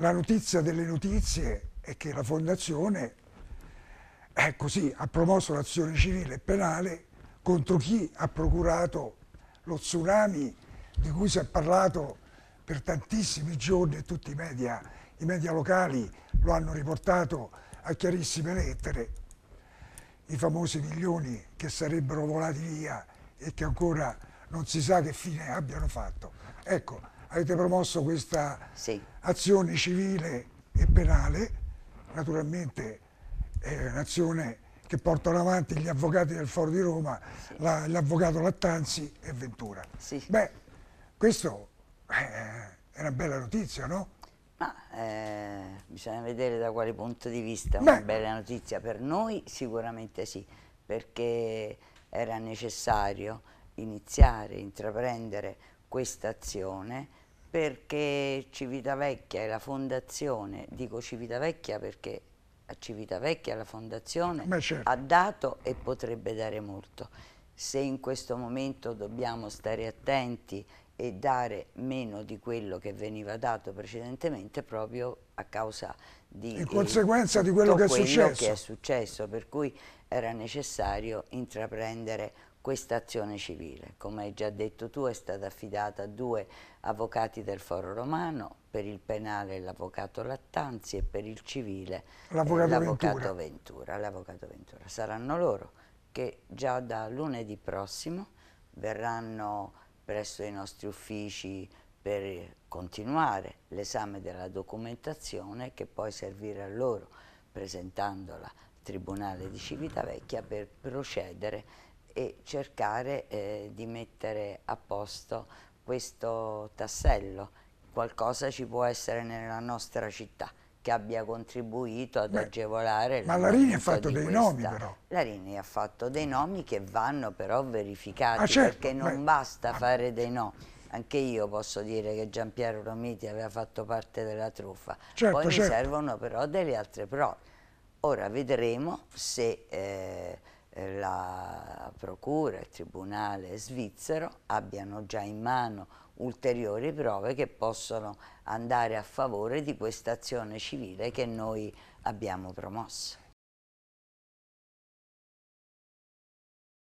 La notizia delle notizie è che la Fondazione eh, così, ha promosso l'azione civile e penale contro chi ha procurato lo tsunami di cui si è parlato per tantissimi giorni e tutti i media, i media locali lo hanno riportato a chiarissime lettere, i famosi milioni che sarebbero volati via e che ancora non si sa che fine abbiano fatto. Ecco, avete promosso questa... Sì azione civile e penale, naturalmente è un'azione che portano avanti gli avvocati del Foro di Roma, sì. l'avvocato la, Lattanzi e Ventura. Sì. Beh, questo eh, è una bella notizia, no? Ma eh, bisogna vedere da quale punto di vista Beh. una bella notizia. Per noi sicuramente sì, perché era necessario iniziare, intraprendere questa azione perché Civitavecchia e la fondazione, dico Civitavecchia perché a Civitavecchia la fondazione certo. ha dato e potrebbe dare molto. Se in questo momento dobbiamo stare attenti e dare meno di quello che veniva dato precedentemente proprio a causa di... In conseguenza di quello, che è, quello che è successo. per cui era necessario intraprendere questa azione civile. Come hai già detto tu è stata affidata a due avvocati del Foro Romano, per il penale l'avvocato Lattanzi e per il civile eh, l'avvocato Ventura. Ventura, Ventura. Saranno loro che già da lunedì prossimo verranno presso i nostri uffici per continuare l'esame della documentazione che poi servirà a loro presentandola al Tribunale di Civitavecchia per procedere e cercare eh, di mettere a posto questo tassello. Qualcosa ci può essere nella nostra città che abbia contribuito ad Beh, agevolare ma la Rini ha fatto dei questa. nomi però la ha fatto dei nomi che vanno però verificati ah, certo, perché non beh, basta fare dei no anche io posso dire che Giampiero Romiti aveva fatto parte della truffa certo, poi certo. mi servono però delle altre prove ora vedremo se eh, eh, la procura, il tribunale svizzero abbiano già in mano ulteriori prove che possono andare a favore di questa azione civile che noi abbiamo promosso.